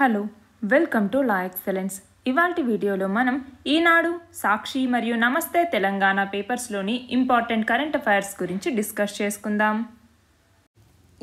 Hello welcome to law excellence ఇవాళ వీడియోలో మనం ఈనాడు సాక్షి మరియు నమస్తే తెలంగాణ పేపర్స్లోని ఇంపార్టెంట్ కరెంట్ అఫైర్స్ గురించి డిస్కస్ చేసుకుందాం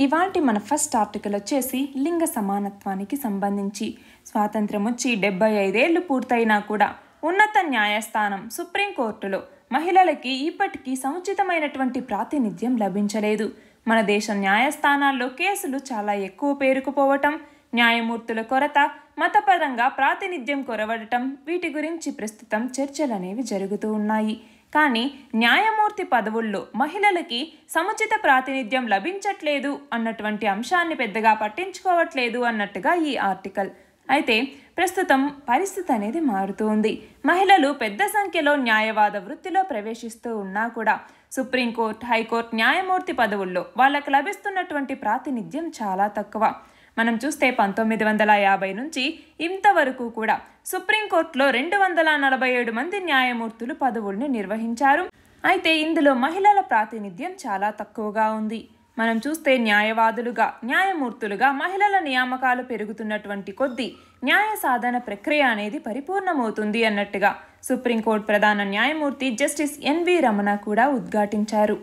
ఇవాంటి మన ఫస్ట్ ఆర్టికల్ వచ్చేసి లింగ సమానత్వానికి సంబంధించి స్వాతంత్రం వచ్చి డెబ్బై ఐదేళ్లు పూర్తయినా కూడా ఉన్నత న్యాయస్థానం సుప్రీంకోర్టులో మహిళలకి ఇప్పటికీ సముచితమైనటువంటి ప్రాతినిధ్యం లభించలేదు మన దేశ న్యాయస్థానాల్లో కేసులు చాలా ఎక్కువ పేరుకుపోవటం న్యాయమూర్తుల కొరత మతపరంగా ప్రాతినిధ్యం కొరవడటం వీటి గురించి ప్రస్తుతం చర్చలనేవి జరుగుతూ ఉన్నాయి కానీ న్యాయమూర్తి పదవుల్లో మహిళలకి సముచిత ప్రాతినిధ్యం లభించట్లేదు అన్నటువంటి అంశాన్ని పెద్దగా పట్టించుకోవట్లేదు అన్నట్టుగా ఈ ఆర్టికల్ అయితే ప్రస్తుతం పరిస్థితి అనేది మారుతుంది మహిళలు పెద్ద సంఖ్యలో న్యాయవాద వృత్తిలో ప్రవేశిస్తూ ఉన్నా కూడా సుప్రీంకోర్టు హైకోర్టు న్యాయమూర్తి పదవుల్లో వాళ్ళకు లభిస్తున్నటువంటి ప్రాతినిధ్యం చాలా తక్కువ మనం చూస్తే పంతొమ్మిది వందల యాభై నుంచి ఇంతవరకు కూడా సుప్రీంకోర్టులో రెండు వందల నలభై ఏడు మంది న్యాయమూర్తులు పదవుల్ని నిర్వహించారు అయితే ఇందులో మహిళల ప్రాతినిధ్యం చాలా తక్కువగా ఉంది మనం చూస్తే న్యాయవాదులుగా న్యాయమూర్తులుగా మహిళల నియామకాలు పెరుగుతున్నటువంటి కొద్దీ న్యాయ సాధన ప్రక్రియ అనేది పరిపూర్ణమవుతుంది అన్నట్టుగా సుప్రీంకోర్టు ప్రధాన న్యాయమూర్తి జస్టిస్ ఎన్వి రమణ కూడా ఉద్ఘాటించారు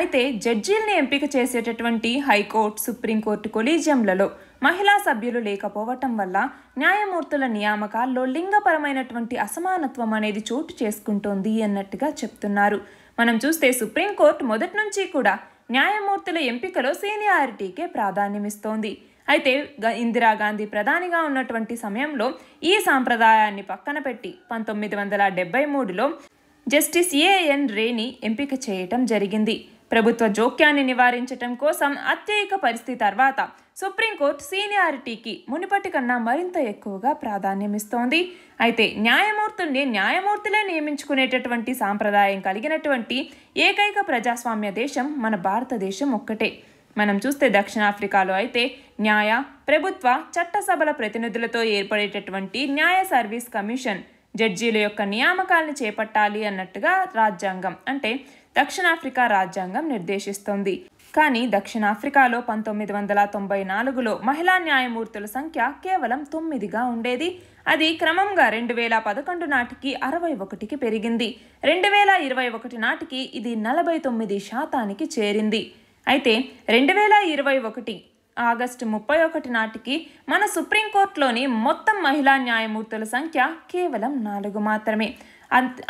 అయితే జడ్జీల్ని ఎంపిక చేసేటటువంటి హైకోర్టు సుప్రీంకోర్టు కొలీజియంలలో మహిళా సభ్యులు లేకపోవటం వల్ల న్యాయమూర్తుల నియామకాల్లో లింగపరమైనటువంటి అసమానత్వం అనేది చోటు చేసుకుంటోంది అన్నట్టుగా చెప్తున్నారు మనం చూస్తే సుప్రీంకోర్టు మొదటి నుంచి కూడా న్యాయమూర్తుల ఎంపికలో సీనియారిటీకే ప్రాధాన్యమిస్తోంది అయితే ఇందిరాగాంధీ ప్రధానిగా ఉన్నటువంటి సమయంలో ఈ సాంప్రదాయాన్ని పక్కన పెట్టి పంతొమ్మిది వందల డెబ్బై మూడులో జస్టిస్ ఏఎన్ రేని ఎంపిక చేయటం జరిగింది ప్రభుత్వ జోక్యాన్ని నివారించటం కోసం అత్యయిక పరిస్థితి తర్వాత సుప్రీంకోర్టు సీనియారిటీకి మునిపటి కన్నా మరింత ఎక్కువగా ప్రాధాన్యమిస్తోంది అయితే న్యాయమూర్తుల్ని న్యాయమూర్తులే నియమించుకునేటటువంటి సాంప్రదాయం కలిగినటువంటి ఏకైక ప్రజాస్వామ్య దేశం మన భారతదేశం ఒక్కటే మనం చూస్తే దక్షిణాఫ్రికాలో అయితే న్యాయ ప్రభుత్వ చట్టసభల ప్రతినిధులతో ఏర్పడేటటువంటి న్యాయ సర్వీస్ కమిషన్ జడ్జీల యొక్క నియామకాలను చేపట్టాలి అన్నట్టుగా రాజ్యాంగం అంటే దక్షిణాఫ్రికా రాజ్యాంగం నిర్దేశిస్తోంది కానీ దక్షిణాఫ్రికాలో పంతొమ్మిది వందల తొంభై నాలుగులో మహిళా న్యాయమూర్తుల సంఖ్య కేవలం తొమ్మిదిగా ఉండేది అది క్రమంగా రెండు వేల పదకొండు నాటికి అరవై ఒకటికి పెరిగింది రెండు వేల ఇరవై ఒకటి నాటికి ఇది నలభై తొమ్మిది శాతానికి చేరింది అయితే రెండు వేల ఇరవై ఒకటి ఆగస్టు ముప్పై ఒకటి నాటికి మన సుప్రీంకోర్టులోని మొత్తం మహిళా న్యాయమూర్తుల సంఖ్య కేవలం నాలుగు మాత్రమే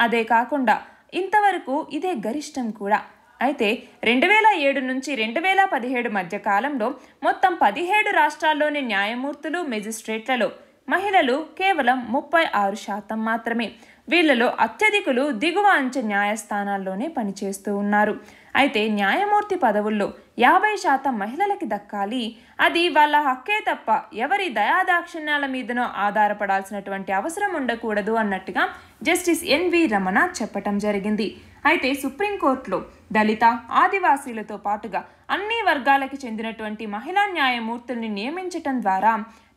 అదే కాకుండా ఇంతవరకు ఇదే గరిష్టం కూడా అయితే రెండు వేల ఏడు నుంచి రెండు వేల పదిహేడు మధ్య కాలంలో మొత్తం పదిహేడు రాష్ట్రాల్లోని న్యాయమూర్తులు మెజిస్ట్రేట్లలో మహిళలు కేవలం ముప్పై ఆరు శాతం మాత్రమే వీళ్లలో అత్యధికులు దిగువ అంచె న్యాయస్థానాల్లోనే పనిచేస్తూ ఉన్నారు అయితే న్యాయమూర్తి పదవుల్లో యాభై శాతం మహిళలకి దక్కాలి అది వాళ్ళ హక్కే తప్ప ఎవరి దయాదాక్షిణ్యాల మీదనో ఆధారపడాల్సినటువంటి అవసరం ఉండకూడదు అన్నట్టుగా జస్టిస్ ఎన్వి రమణ చెప్పటం జరిగింది అయితే సుప్రీంకోర్టులో దళిత ఆదివాసీలతో పాటుగా అన్ని వర్గాలకి చెందినటువంటి మహిళా న్యాయమూర్తుల్ని నియమించటం ద్వారా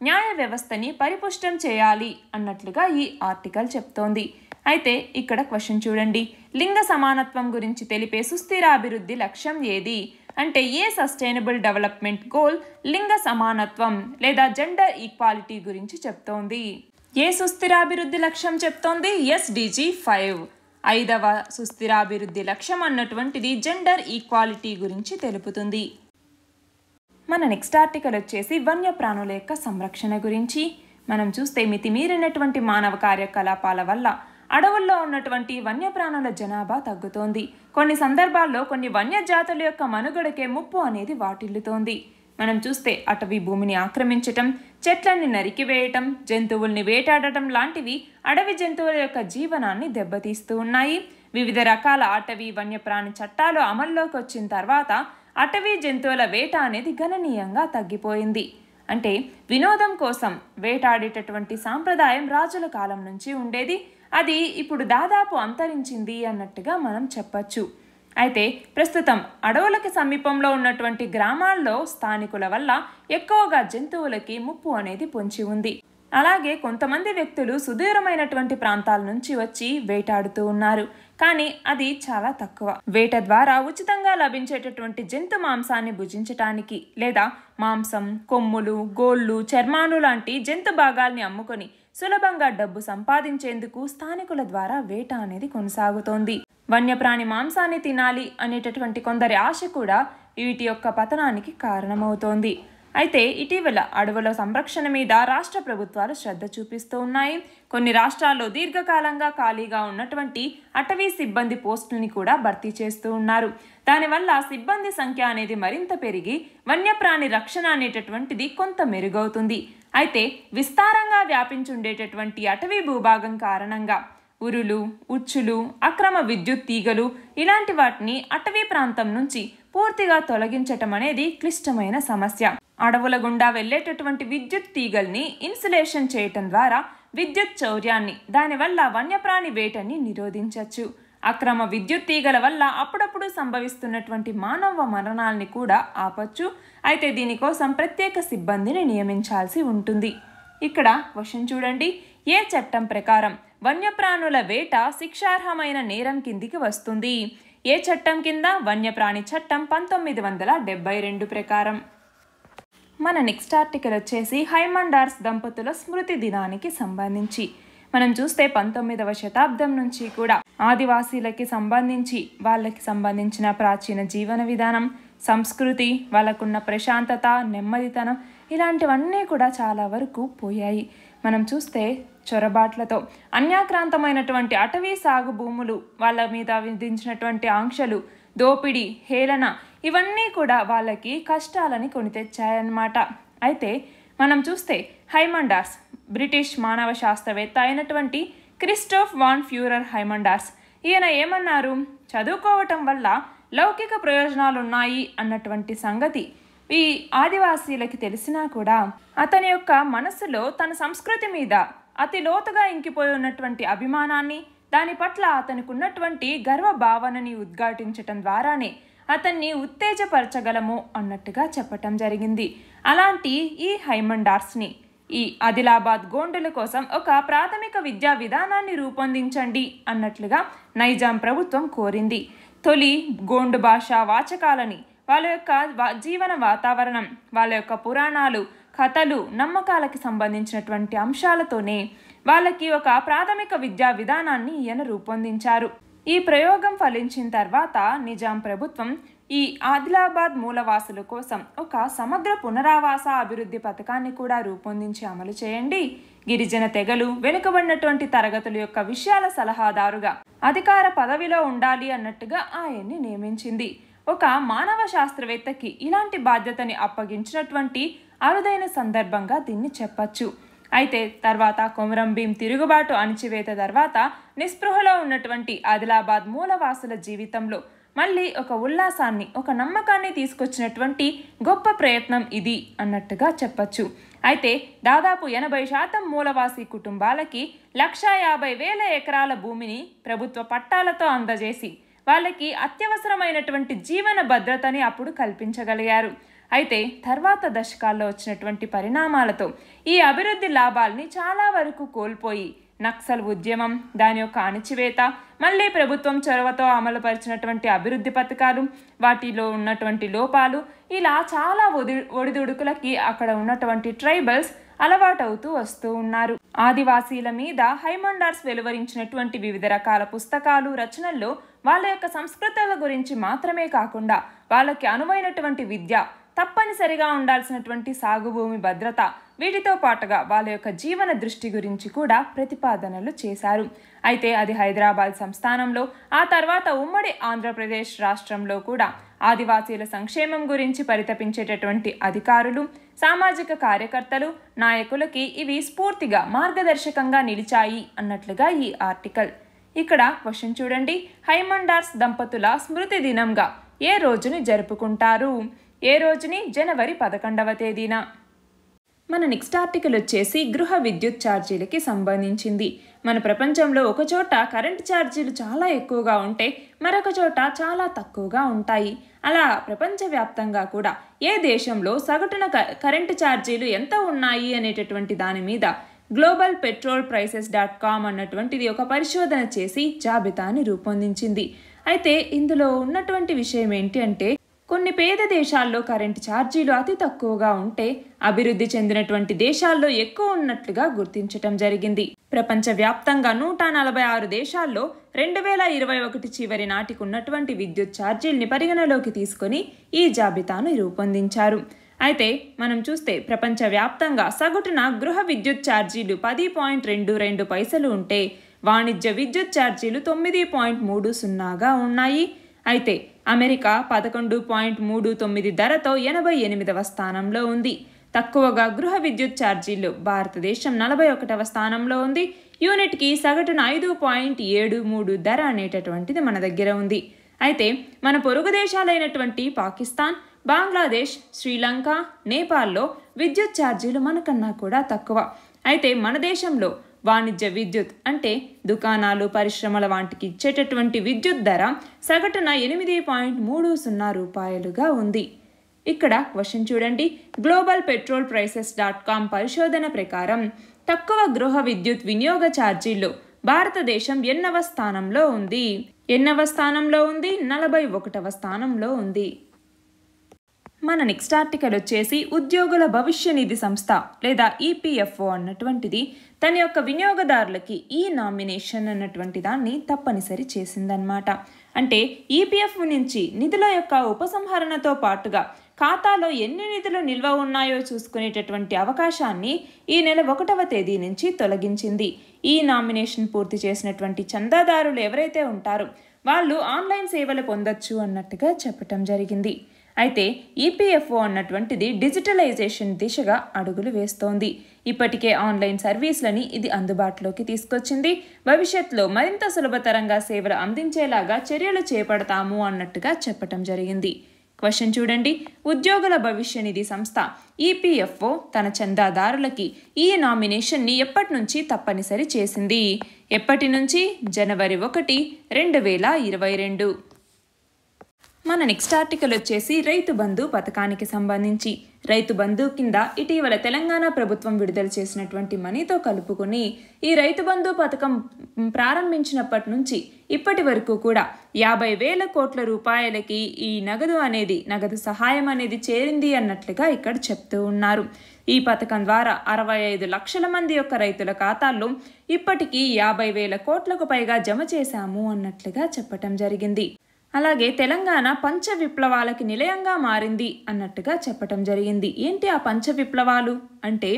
న్యాయ వ్యవస్థని పరిపుష్టం చేయాలి అన్నట్లుగా ఈ ఆర్టికల్ చెప్తోంది అయితే ఇక్కడ క్వశ్చన్ చూడండి లింగ సమానత్వం గురించి తెలిపే సుస్థిరాభివృద్ధి లక్ష్యం ఏది అంటే ఏ సస్టైనబుల్ డెవలప్మెంట్ గోల్ లింగ సమానత్వం లేదా జెండర్ ఈక్వాలిటీ గురించి చెప్తోంది ఏ సుస్థిరాభివృద్ధి లక్ష్యం చెప్తోంది ఎస్డిజి ఫైవ్ ఐదవ సుస్థిరాభివృద్ధి లక్ష్యం అన్నటువంటిది జెండర్ ఈక్వాలిటీ గురించి తెలుపుతుంది మన నెక్స్ట్ ఆర్టికల్ వచ్చేసి వన్యప్రాణుల యొక్క సంరక్షణ గురించి మనం చూస్తే మితిమీరినటువంటి మానవ కార్యకలాపాల వల్ల అడవుల్లో ఉన్నటువంటి వన్యప్రాణుల జనాభా తగ్గుతోంది కొన్ని సందర్భాల్లో కొన్ని వన్యజాతుల యొక్క మనుగడకే ముప్పు అనేది వాటిల్లుతోంది మనం చూస్తే అటవీ భూమిని ఆక్రమించటం చెట్లని నరికివేయటం జంతువుల్ని వేటాడటం లాంటివి అడవి జంతువుల యొక్క జీవనాన్ని దెబ్బతీస్తూ ఉన్నాయి వివిధ రకాల అటవీ వన్యప్రాణి చట్టాలు అమల్లోకి వచ్చిన తర్వాత అటవీ జంతువుల వేట అనేది గణనీయంగా తగ్గిపోయింది అంటే వినోదం కోసం వేటాడేటటువంటి సాంప్రదాయం రాజుల కాలం నుంచి ఉండేది అది ఇప్పుడు దాదాపు అంతరించింది అన్నట్టుగా మనం చెప్పచ్చు అయితే ప్రస్తుతం అడవులకి సమీపంలో ఉన్నటువంటి గ్రామాల్లో స్థానికుల వల్ల ఎక్కువగా జంతువులకి ముప్పు అనేది పొంచి ఉంది అలాగే కొంతమంది వ్యక్తులు సుదూరమైనటువంటి ప్రాంతాల నుంచి వచ్చి వేటాడుతూ ఉన్నారు కానీ అది చాలా తక్కువ వేట ద్వారా ఉచితంగా లభించేటటువంటి జంతు మాంసాన్ని భుజించటానికి లేదా మాంసం కొమ్ములు గోళ్ళు చర్మాలు లాంటి జంతు భాగాల్ని అమ్ముకొని సులభంగా డబ్బు సంపాదించేందుకు స్థానికుల ద్వారా వేట అనేది కొనసాగుతోంది వన్యప్రాణి మాంసాన్ని తినాలి అనేటటువంటి కొందరి ఆశ కూడా వీటి యొక్క పతనానికి కారణమవుతోంది అయితే ఇటీవల అడవుల సంరక్షణ మీద రాష్ట్ర ప్రభుత్వాలు శ్రద్ధ చూపిస్తూ ఉన్నాయి కొన్ని రాష్ట్రాల్లో దీర్ఘకాలంగా ఖాళీగా ఉన్నటువంటి అటవీ సిబ్బంది పోస్టుని కూడా భర్తీ చేస్తూ ఉన్నారు దానివల్ల సిబ్బంది సంఖ్య అనేది మరింత పెరిగి వన్యప్రాణి రక్షణ అనేటటువంటిది కొంత మెరుగవుతుంది అయితే విస్తారంగా వ్యాపించుండేటటువంటి అటవీ భూభాగం కారణంగా ఉరులు ఉచ్చులు అక్రమ విద్యుత్ తీగలు ఇలాంటి వాటిని అటవీ ప్రాంతం నుంచి పూర్తిగా తొలగించటం అనేది క్లిష్టమైన సమస్య అడవుల గుండా వెళ్ళేటటువంటి విద్యుత్ తీగల్ని ఇన్సులేషన్ చేయటం ద్వారా విద్యుత్ చౌర్యాన్ని దానివల్ల వన్యప్రాణి వేటని నిరోధించవచ్చు అక్రమ విద్యుత్ తీగల వల్ల అప్పుడప్పుడు సంభవిస్తున్నటువంటి మానవ మరణాల్ని కూడా ఆపచ్చు అయితే దీనికోసం ప్రత్యేక సిబ్బందిని నియమించాల్సి ఉంటుంది ఇక్కడ క్వశ్చన్ చూడండి ఏ చట్టం ప్రకారం వన్యప్రాణుల వేట శిక్షార్హమైన నేరం కిందికి వస్తుంది ఏ చట్టం కింద వన్యప్రాణి చట్టం పంతొమ్మిది వందల డెబ్బై రెండు ప్రకారం మన నెక్స్ట్ ఆర్టికల్ వచ్చేసి హైమండార్స్ దంపతుల స్మృతి దినానికి సంబంధించి మనం చూస్తే పంతొమ్మిదవ శతాబ్దం నుంచి కూడా ఆదివాసీలకి సంబంధించి వాళ్ళకి సంబంధించిన ప్రాచీన జీవన విధానం సంస్కృతి వాళ్ళకున్న ప్రశాంతత నెమ్మదితనం ఇలాంటివన్నీ కూడా చాలా వరకు పోయాయి మనం చూస్తే చొరబాట్లతో అన్యాక్రాంతమైనటువంటి అటవీ సాగు భూములు వాళ్ళ మీద విధించినటువంటి ఆంక్షలు దోపిడీ హేళన ఇవన్నీ కూడా వాళ్ళకి కష్టాలని కొని తెచ్చాయన్నమాట అయితే మనం చూస్తే హైమండార్స్ బ్రిటిష్ మానవ శాస్త్రవేత్త అయినటువంటి క్రిస్టోఫ్ వాన్ ఫ్యూరర్ హైమండార్స్ ఈయన ఏమన్నారు చదువుకోవటం వల్ల లౌకిక ప్రయోజనాలు ఉన్నాయి అన్నటువంటి సంగతి ఈ ఆదివాసీలకి తెలిసినా కూడా అతని యొక్క మనసులో తన సంస్కృతి మీద అతి లోతుగా ఇంకిపోయి ఉన్నటువంటి అభిమానాన్ని దాని పట్ల అతనికున్నటువంటి గర్వభావనని ఉద్ఘాటించటం ద్వారానే అతన్ని ఉత్తేజపరచగలము అన్నట్టుగా చెప్పటం జరిగింది అలాంటి ఈ హైమండార్స్ని ఈ ఆదిలాబాద్ గోండుల కోసం ఒక ప్రాథమిక విద్యా విధానాన్ని రూపొందించండి అన్నట్లుగా నైజాం ప్రభుత్వం కోరింది తొలి గోండు భాష వాచకాలని వాళ్ళ యొక్క జీవన వాతావరణం వాళ్ళ యొక్క పురాణాలు కథలు నమ్మకాలకి సంబంధించినటువంటి అంశాలతోనే వాళ్ళకి ఒక ప్రాథమిక విద్యా విధానాన్ని ఈయన రూపొందించారు ఈ ప్రయోగం ఫలించిన తర్వాత నిజాం ప్రభుత్వం ఈ ఆదిలాబాద్ మూలవాసుల కోసం ఒక సమగ్ర పునరావాస అభివృద్ధి పథకాన్ని కూడా రూపొందించి అమలు చేయండి గిరిజన తెగలు వెనుకబడినటువంటి తరగతుల యొక్క విషయాల సలహాదారుగా అధికార పదవిలో ఉండాలి అన్నట్టుగా ఆయన్ని నియమించింది ఒక మానవ శాస్త్రవేత్తకి ఇలాంటి బాధ్యతని అప్పగించినటువంటి అరుదైన సందర్భంగా దీన్ని చెప్పచ్చు అయితే తర్వాత కొమరం భీం తిరుగుబాటు అణిచివేత తర్వాత నిస్పృహలో ఉన్నటువంటి ఆదిలాబాద్ మూలవాసుల జీవితంలో మళ్ళీ ఒక ఉల్లాసాన్ని ఒక నమ్మకాన్ని తీసుకొచ్చినటువంటి గొప్ప ప్రయత్నం ఇది అన్నట్టుగా చెప్పచ్చు అయితే దాదాపు ఎనభై శాతం మూలవాసి కుటుంబాలకి లక్షా యాభై వేల ఎకరాల భూమిని ప్రభుత్వ పట్టాలతో అందజేసి వాళ్ళకి అత్యవసరమైనటువంటి జీవన భద్రతని అప్పుడు కల్పించగలిగారు అయితే తర్వాత దశకాల్లో వచ్చినటువంటి పరిణామాలతో ఈ అభివృద్ధి లాభాల్ని చాలా వరకు కోల్పోయి నక్సల్ ఉద్యమం దాని యొక్క అణచివేత మళ్ళీ ప్రభుత్వం చొరవతో అమలుపరిచినటువంటి అభివృద్ధి పథకాలు వాటిలో ఉన్నటువంటి లోపాలు ఇలా చాలా ఒడి ఒడిదుడుకులకి అక్కడ ఉన్నటువంటి ట్రైబల్స్ అలవాటవుతూ వస్తూ ఉన్నారు ఆదివాసీల మీద హైమండార్స్ వెలువరించినటువంటి వివిధ రకాల పుస్తకాలు రచనల్లో వాళ్ళ యొక్క సంస్కృతుల గురించి మాత్రమే కాకుండా వాళ్ళకి అనువైనటువంటి విద్య తప్పనిసరిగా ఉండాల్సినటువంటి సాగుభూమి భద్రత వీటితో పాటుగా వాళ్ళ యొక్క జీవన దృష్టి గురించి కూడా ప్రతిపాదనలు చేశారు అయితే అది హైదరాబాద్ సంస్థానంలో ఆ తర్వాత ఉమ్మడి ఆంధ్రప్రదేశ్ రాష్ట్రంలో కూడా ఆదివాసీల సంక్షేమం గురించి పరితపించేటటువంటి అధికారులు సామాజిక కార్యకర్తలు నాయకులకి ఇవి స్ఫూర్తిగా మార్గదర్శకంగా నిలిచాయి అన్నట్లుగా ఈ ఆర్టికల్ ఇక్కడ క్వశ్చన్ చూడండి హైమండార్స్ దంపతుల స్మృతి దినంగా ఏ రోజుని జరుపుకుంటారు ఏ రోజుని జనవరి పదకొండవ తేదీన మన నెక్స్ట్ ఆర్టికల్ వచ్చేసి గృహ విద్యుత్ ఛార్జీలకి సంబంధించింది మన ప్రపంచంలో ఒక చోట కరెంట్ ఛార్జీలు చాలా ఎక్కువగా ఉంటే మరొక చోట చాలా తక్కువగా ఉంటాయి అలా ప్రపంచవ్యాప్తంగా కూడా ఏ దేశంలో సగటున కరెంటు ఛార్జీలు ఎంత ఉన్నాయి అనేటటువంటి దాని మీద global petrol prices dot com అన్నటువంటిది ఒక పరిశోధన చేసి జాబితాని రూపొందించింది అయితే ఇందులో ఉన్నటువంటి విషయం ఏంటి అంటే కొన్ని పేద దేశాల్లో కరెంటు ఛార్జీలు అతి తక్కువగా ఉంటే అభివృద్ధి చెందినటువంటి దేశాల్లో ఎక్కువ ఉన్నట్లుగా గుర్తించటం జరిగింది ప్రపంచవ్యాప్తంగా నూట నలభై ఆరు దేశాల్లో రెండు వేల ఇరవై ఒకటి చివరి నాటికి ఉన్నటువంటి విద్యుత్ ఛార్జీల్ని పరిగణలోకి తీసుకొని ఈ జాబితాను రూపొందించారు అయితే మనం చూస్తే ప్రపంచవ్యాప్తంగా సగటున గృహ విద్యుత్ ఛార్జీలు పది పాయింట్ రెండు రెండు పైసలు ఉంటే వాణిజ్య విద్యుత్ ఛార్జీలు తొమ్మిది పాయింట్ మూడు సున్నాగా ఉన్నాయి అయితే అమెరికా పదకొండు పాయింట్ మూడు తొమ్మిది ధరతో ఎనభై ఎనిమిదవ స్థానంలో ఉంది తక్కువగా గృహ విద్యుత్ ఛార్జీలు భారతదేశం నలభై ఒకటవ స్థానంలో ఉంది యూనిట్కి సగటున ఐదు పాయింట్ ఏడు మూడు ధర అనేటటువంటిది మన దగ్గర ఉంది అయితే మన పొరుగు దేశాలైనటువంటి పాకిస్తాన్ బంగ్లాదేశ్ శ్రీలంక నేపాల్లో విద్యుత్ ఛార్జీలు మనకన్నా కూడా తక్కువ అయితే మన దేశంలో వాణిజ్య విద్యుత్ అంటే దుకాణాలు పరిశ్రమల వాటికి ఇచ్చేటటువంటి విద్యుత్ ధర సగటున ఎనిమిది పాయింట్ మూడు సున్నా రూపాయలుగా ఉంది ఇక్కడ క్వశ్చన్ చూడండి global petrol prices dot com పరిశోధన ప్రకారం తక్కువ గృహ విద్యుత్ వినియోగ ఛార్జీల్లో భారతదేశం ఎన్నవ స్థానంలో ఉంది ఎన్నవ స్థానంలో ఉంది నలభై ఒకటవ స్థానంలో ఉంది మన నెక్స్ట్ ఆర్టికల్ వచ్చేసి ఉద్యోగుల భవిష్య నిధి సంస్థ లేదా ఈపీఎఫ్ఓ అన్నటువంటిది తన యొక్క వినియోగదారులకి ఈ నామినేషన్ అన్నటువంటి దాన్ని తప్పనిసరి చేసిందనమాట అంటే ఈపీఎఫ్ e నుంచి నిధుల యొక్క ఉపసంహరణతో పాటుగా ఖాతాలో ఎన్ని నిధులు నిల్వ ఉన్నాయో చూసుకునేటటువంటి అవకాశాన్ని ఈ నెల ఒకటవ తేదీ నుంచి తొలగించింది ఈ నామినేషన్ పూర్తి చేసినటువంటి చందాదారులు ఎవరైతే ఉంటారో వాళ్ళు ఆన్లైన్ సేవలు పొందొచ్చు అన్నట్టుగా చెప్పటం జరిగింది అయితే ఈపీఎఫ్ఓ e అన్నటువంటిది డిజిటలైజేషన్ దిశగా అడుగులు వేస్తోంది ఇప్పటికే ఆన్లైన్ సర్వీసులని ఇది అందుబాటులోకి తీసుకొచ్చింది భవిష్యత్తులో మరింత సులభతరంగా సేవలు అందించేలాగా చర్యలు చేపడతాము అన్నట్టుగా చెప్పటం జరిగింది క్వశ్చన్ చూడండి ఉద్యోగుల భవిష్య నిధి సంస్థ ఈపీఎఫ్ఓ e తన చందాదారులకి ఈ నామినేషన్ని ఎప్పటి నుంచి తప్పనిసరి చేసింది ఎప్పటి నుంచి జనవరి ఒకటి రెండు వేల ఇరవై రెండు మన నెక్స్ట్ ఆర్టికల్ వచ్చేసి రైతు బంధు పథకానికి సంబంధించి రైతు బంధు కింద ఇటీవల తెలంగాణ ప్రభుత్వం విడుదల చేసినటువంటి మనీతో కలుపుకొని ఈ రైతు బంధు పథకం ప్రారంభించినప్పటి నుంచి ఇప్పటి వరకు కూడా యాభై వేల కోట్ల రూపాయలకి ఈ నగదు అనేది నగదు సహాయం అనేది చేరింది అన్నట్లుగా ఇక్కడ చెప్తూ ఉన్నారు ఈ పథకం ద్వారా అరవై ఐదు లక్షల మంది యొక్క రైతుల ఖాతాల్లో ఇప్పటికీ యాభై వేల కోట్లకు పైగా జమ చేశాము అన్నట్లుగా చెప్పటం జరిగింది అలాగే తెలంగాణ పంచ విప్లవాలకి నిలయంగా మారింది అన్నట్టుగా చెప్పటం జరిగింది ఏంటి ఆ పంచ విప్లవాలు అంటే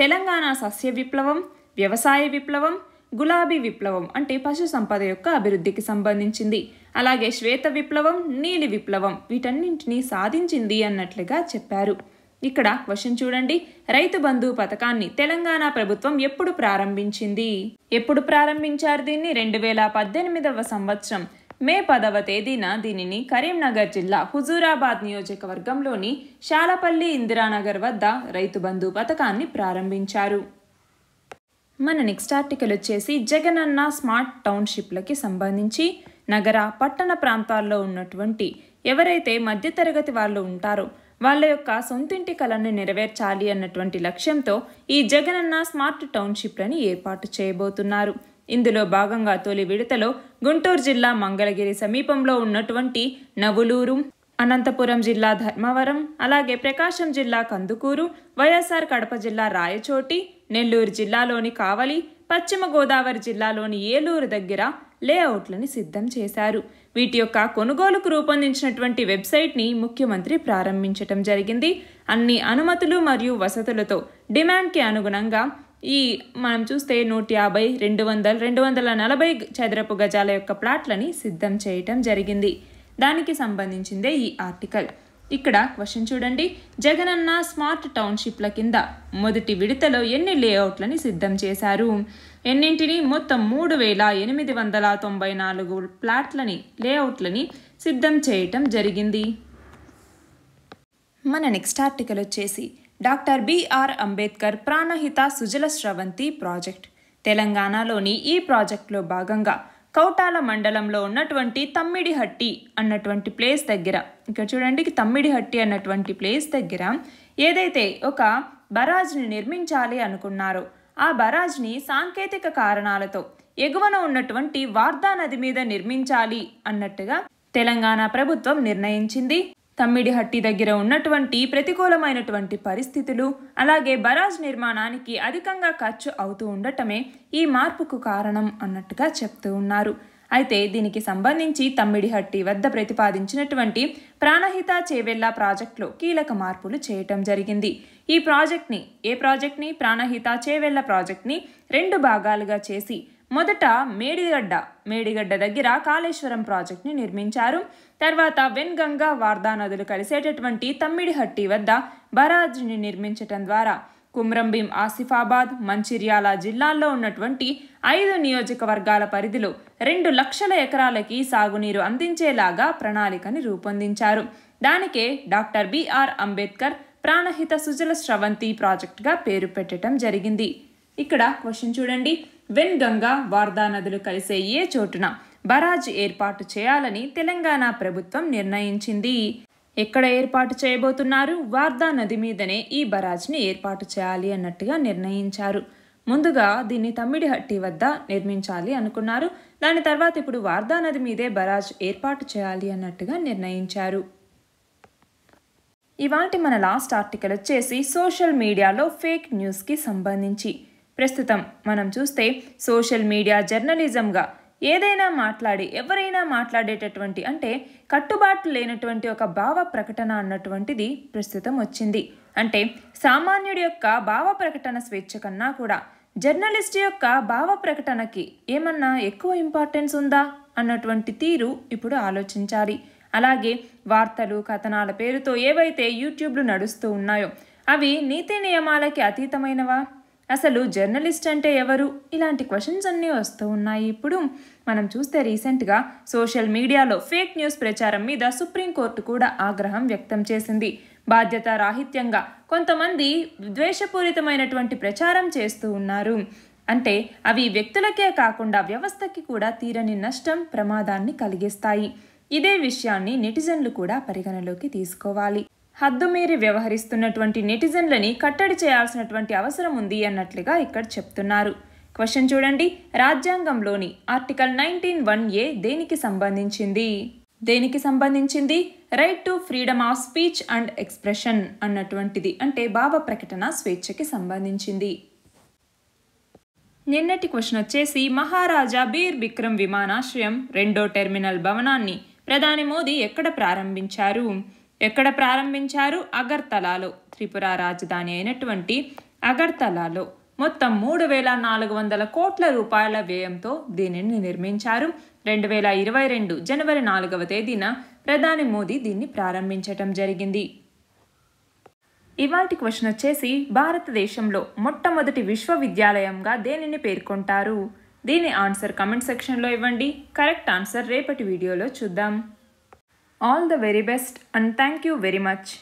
తెలంగాణ సస్య విప్లవం వ్యవసాయ విప్లవం గులాబీ విప్లవం అంటే పశు సంపద యొక్క అభివృద్ధికి సంబంధించింది అలాగే శ్వేత విప్లవం నీలి విప్లవం వీటన్నింటినీ సాధించింది అన్నట్లుగా చెప్పారు ఇక్కడ క్వశ్చన్ చూడండి రైతు బంధు పథకాన్ని తెలంగాణ ప్రభుత్వం ఎప్పుడు ప్రారంభించింది ఎప్పుడు ప్రారంభించారు దీన్ని రెండు వేల పద్దెనిమిదవ సంవత్సరం మే పదవ తేదీన దీనిని కరీంనగర్ జిల్లా హుజూరాబాద్ నియోజకవర్గంలోని శాలపల్లి ఇందిరానగర్ వద్ద రైతు బంధు పథకాన్ని ప్రారంభించారు మన నెక్స్ట్ ఆర్టికల్ వచ్చేసి జగనన్న స్మార్ట్ టౌన్షిప్లకి సంబంధించి నగర పట్టణ ప్రాంతాల్లో ఉన్నటువంటి ఎవరైతే మధ్యతరగతి వాళ్ళు ఉంటారో వాళ్ళ యొక్క సొంతింటి కళను నెరవేర్చాలి అన్నటువంటి లక్ష్యంతో ఈ జగనన్న స్మార్ట్ టౌన్షిప్లను ఏర్పాటు చేయబోతున్నారు ఇందులో భాగంగా తొలి విడతలో గుంటూరు జిల్లా మంగళగిరి సమీపంలో ఉన్నటువంటి నవులూరు అనంతపురం జిల్లా ధర్మవరం అలాగే ప్రకాశం జిల్లా కందుకూరు వైఎస్ఆర్ కడప జిల్లా రాయచోటి నెల్లూరు జిల్లాలోని కావలి పశ్చిమ గోదావరి జిల్లాలోని ఏలూరు దగ్గర లేఅవుట్లను సిద్ధం చేశారు వీటి యొక్క కొనుగోలుకు రూపొందించినటువంటి వెబ్సైట్ని ముఖ్యమంత్రి ప్రారంభించటం జరిగింది అన్ని అనుమతులు మరియు వసతులతో డిమాండ్కి అనుగుణంగా ఈ మనం చూస్తే నూట యాభై రెండు వందల రెండు వందల నలభై చదరపు గజాల యొక్క ప్లాట్లని సిద్ధం చేయటం జరిగింది దానికి సంబంధించిందే ఈ ఆర్టికల్ ఇక్కడ క్వశ్చన్ చూడండి జగనన్న స్మార్ట్ టౌన్షిప్ల కింద మొదటి విడతలో ఎన్ని లేఅవుట్లని సిద్ధం చేశారు ఎన్నింటిని మొత్తం మూడు వేల ఎనిమిది వందల తొంభై నాలుగు ప్లాట్లని లేఅవుట్లని సిద్ధం చేయటం జరిగింది మన నెక్స్ట్ ఆర్టికల్ వచ్చేసి doctor BR Ambedkar Pranahita Sujala Sravanthi project తెలంగాణలోని ఈ ప్రాజెక్టులో భాగంగా కౌటాల మండలంలో ఉన్నటువంటి తమ్మిడిహట్టి అన్నటువంటి ప్లేస్ దగ్గర ఇక్కడ చూడండి తమ్మిడిహట్టి అన్నటువంటి ప్లేస్ దగ్గర ఏదైతే ఒక బరాజ్ని నిర్మించాలి అనుకున్నారో ఆ బరాజ్ని సాంకేతిక కారణాలతో ఎగువన ఉన్నటువంటి వార్దా నది మీద నిర్మించాలి అన్నట్టుగా తెలంగాణ ప్రభుత్వం నిర్ణయించింది తమ్మిడిహట్టి దగ్గర ఉన్నటువంటి ప్రతికూలమైనటువంటి పరిస్థితులు అలాగే బరాజ్ నిర్మాణానికి అధికంగా ఖర్చు అవుతూ ఉండటమే ఈ మార్పుకు కారణం అన్నట్టుగా చెప్తూ ఉన్నారు అయితే దీనికి సంబంధించి తమ్మిడిహట్టి వద్ద ప్రతిపాదించినటువంటి ప్రాణహిత చేవెళ్ళ ప్రాజెక్టులో కీలక మార్పులు చేయటం జరిగింది ఈ ప్రాజెక్ట్ని ఏ ప్రాజెక్ట్ని ప్రాణహిత చేవెళ్ళ ప్రాజెక్ట్ని రెండు భాగాలుగా చేసి మొదట మేడిగడ్డ మేడిగడ్డ దగ్గర కాళేశ్వరం ప్రాజెక్టుని నిర్మించారు తర్వాత వెన్గంగా వార్దా నదులు కలిసేటటువంటి తమ్మిడిహట్టి వద్ద బరాజ్ని నిర్మించటం ద్వారా కుమ్రంభీం ఆసిఫాబాద్ మంచిర్యాల జిల్లాల్లో ఉన్నటువంటి ఐదు నియోజకవర్గాల పరిధిలో రెండు లక్షల ఎకరాలకి సాగునీరు అందించేలాగా ప్రణాళికని రూపొందించారు దానికే డాక్టర్ బిఆర్ అంబేద్కర్ ప్రాణహిత సుజల స్రవంతి ప్రాజెక్టుగా పేరు పెట్టడం జరిగింది ఇక్కడ క్వశ్చన్ చూడండి వెన్గంగా వార్దా నదులు కలిసే ఏ చోటున బరాజ్ ఏర్పాటు చేయాలని తెలంగాణ ప్రభుత్వం నిర్ణయించింది ఎక్కడ ఏర్పాటు చేయబోతున్నారు వార్దా నది మీదనే ఈ బరాజ్ని ఏర్పాటు చేయాలి అన్నట్టుగా నిర్ణయించారు ముందుగా దీన్ని తమ్మిడిహట్టి వద్ద నిర్మించాలి అనుకున్నారు దాని తర్వాత ఇప్పుడు వార్దా నది మీదే బరాజ్ ఏర్పాటు చేయాలి అన్నట్టుగా నిర్ణయించారు ఇవాటి మన లాస్ట్ ఆర్టికల్ వచ్చేసి సోషల్ మీడియాలో ఫేక్ న్యూస్కి సంబంధించి ప్రస్తుతం మనం చూస్తే సోషల్ మీడియా జర్నలిజంగా ఏదైనా మాట్లాడి ఎవరైనా మాట్లాడేటటువంటి అంటే కట్టుబాట్లు లేనటువంటి ఒక భావ ప్రకటన అన్నటువంటిది ప్రస్తుతం వచ్చింది అంటే సామాన్యుడి యొక్క భావ ప్రకటన స్వేచ్ఛ కన్నా కూడా జర్నలిస్ట్ యొక్క భావ ప్రకటనకి ఏమన్నా ఎక్కువ ఇంపార్టెన్స్ ఉందా అన్నటువంటి తీరు ఇప్పుడు ఆలోచించాలి అలాగే వార్తలు కథనాల పేరుతో ఏవైతే యూట్యూబ్లు నడుస్తూ ఉన్నాయో అవి నీతి నియమాలకి అతీతమైనవా అసలు జర్నలిస్ట్ అంటే ఎవరు ఇలాంటి క్వశ్చన్స్ అన్నీ వస్తూ ఉన్నాయి ఇప్పుడు మనం చూస్తే రీసెంట్గా సోషల్ మీడియాలో ఫేక్ న్యూస్ ప్రచారం మీద సుప్రీంకోర్టు కూడా ఆగ్రహం వ్యక్తం చేసింది బాధ్యత రాహిత్యంగా కొంతమంది ద్వేషపూరితమైనటువంటి ప్రచారం చేస్తూ ఉన్నారు అంటే అవి వ్యక్తులకే కాకుండా వ్యవస్థకి కూడా తీరని నష్టం ప్రమాదాన్ని కలిగిస్తాయి ఇదే విషయాన్ని నెటిజన్లు కూడా పరిగణలోకి తీసుకోవాలి హద్దుమీరి వ్యవహరిస్తున్నటువంటి నెటిజన్లని కట్టడి చేయాల్సినటువంటి అవసరం ఉంది అన్నట్లుగా ఇక్కడ చెప్తున్నారు క్వశ్చన్ చూడండి రాజ్యాంగంలోని ఆర్టికల్ నైన్టీన్ వన్ ఏ దేనికి సంబంధించింది దేనికి సంబంధించింది right to freedom of speech and expression అన్నటువంటిది అంటే భావ ప్రకటన స్వేచ్ఛకి సంబంధించింది నిన్నటి క్వశ్చన్ వచ్చేసి మహారాజా బీర్ విక్రమ్ విమానాశ్రయం రెండో టెర్మినల్ భవనాన్ని ప్రధాని మోదీ ఎక్కడ ప్రారంభించారు ఎక్కడ ప్రారంభించారు అగర్తలాలో త్రిపుర రాజధాని అయినటువంటి అగర్తలాలో మొత్తం మూడు వేల నాలుగు వందల కోట్ల రూపాయల వ్యయంతో దీనిని నిర్మించారు రెండు వేల ఇరవై రెండు జనవరి నాలుగవ తేదీన ప్రధాని మోదీ దీన్ని ప్రారంభించటం జరిగింది ఇవాటి క్వశ్చన్ వచ్చేసి భారతదేశంలో మొట్టమొదటి విశ్వవిద్యాలయంగా దేనిని పేర్కొంటారు దీని ఆన్సర్ కమెంట్ సెక్షన్లో ఇవ్వండి కరెక్ట్ ఆన్సర్ రేపటి వీడియోలో చూద్దాం All the very best and thank you very much.